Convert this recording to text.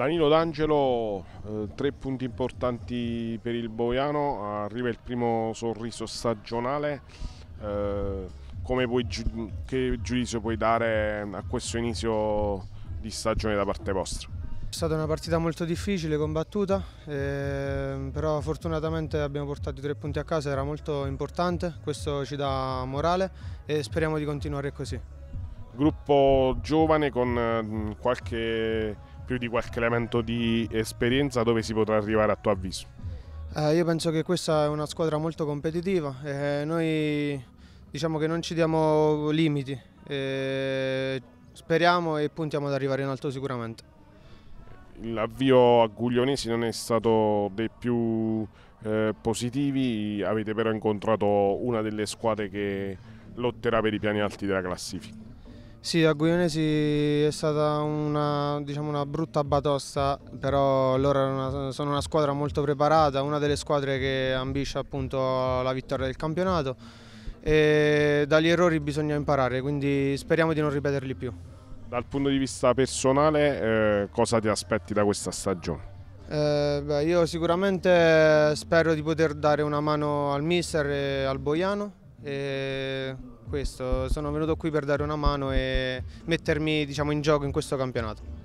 Danilo D'Angelo, eh, tre punti importanti per il Boiano, arriva il primo sorriso stagionale, eh, come puoi, che giudizio puoi dare a questo inizio di stagione da parte vostra? È stata una partita molto difficile, combattuta, eh, però fortunatamente abbiamo portato i tre punti a casa, era molto importante, questo ci dà morale e speriamo di continuare così. Gruppo giovane con mm, qualche più di qualche elemento di esperienza, dove si potrà arrivare a tuo avviso? Eh, io penso che questa è una squadra molto competitiva, eh, noi diciamo che non ci diamo limiti, eh, speriamo e puntiamo ad arrivare in alto sicuramente. L'avvio a Guglionesi non è stato dei più eh, positivi, avete però incontrato una delle squadre che lotterà per i piani alti della classifica. Sì, a Guionesi è stata una, diciamo, una brutta batosta, però loro una, sono una squadra molto preparata, una delle squadre che ambisce appunto la vittoria del campionato e dagli errori bisogna imparare, quindi speriamo di non ripeterli più. Dal punto di vista personale eh, cosa ti aspetti da questa stagione? Eh, beh, io sicuramente spero di poter dare una mano al mister e al Boiano e questo, sono venuto qui per dare una mano e mettermi diciamo, in gioco in questo campionato.